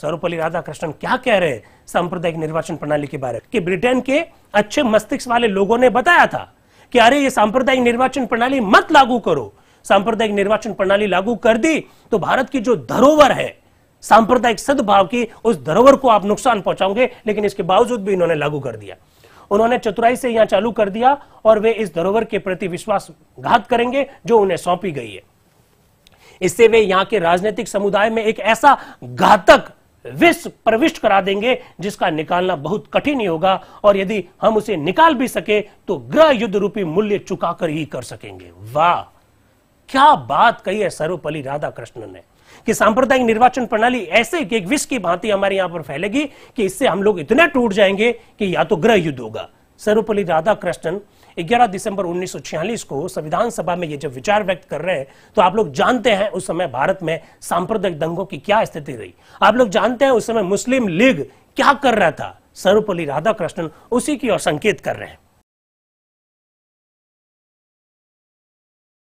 सर्वपल्ली राधाकृष्णन क्या कह रहे हैं सांप्रदायिक निर्वाचन प्रणाली के बारे में कि ब्रिटेन के अच्छे मस्तिष्क वाले लोगों ने बताया था कि अरे ये सांप्रदायिक निर्वाचन प्रणाली मत लागू करो सांप्रदायिक निर्वाचन प्रणाली लागू कर दी तो भारत की जो धरोहर है सांप्रदायिक सद्भाव की उस धरोहर को आप नुकसान पहुंचाओगे लेकिन इसके बावजूद भी इन्होंने लागू कर दिया उन्होंने चतुराई से यहां चालू कर दिया और वे इस धरोहर के प्रति विश्वासघात करेंगे जो उन्हें सौंपी गई है इससे वे यहां के राजनीतिक समुदाय में एक ऐसा घातक विष प्रविष्ट करा देंगे जिसका निकालना बहुत कठिन ही होगा और यदि हम उसे निकाल भी सके तो ग्रह युद्ध रूपी मूल्य चुकाकर ही कर सकेंगे वाह क्या बात कही है सर्वपल्ली राधाकृष्णन ने कि सांप्रदायिक निर्वाचन प्रणाली ऐसे कि एक विष की भांति हमारे यहां पर फैलेगी कि इससे हम लोग इतने टूट जाएंगे कि या तो ग्रह युद्ध होगा सर्वपल्ली राधाकृष्णन 11 दिसंबर 1946 को संविधान सभा में ये जब विचार व्यक्त कर रहे हैं तो आप लोग जानते हैं उस समय भारत में सांप्रदायिक दंगों की क्या स्थिति रही आप लोग जानते हैं उस समय मुस्लिम लीग क्या कर रहा था सर्वपल्ली राधाकृष्णन उसी की ओर संकेत कर रहे हैं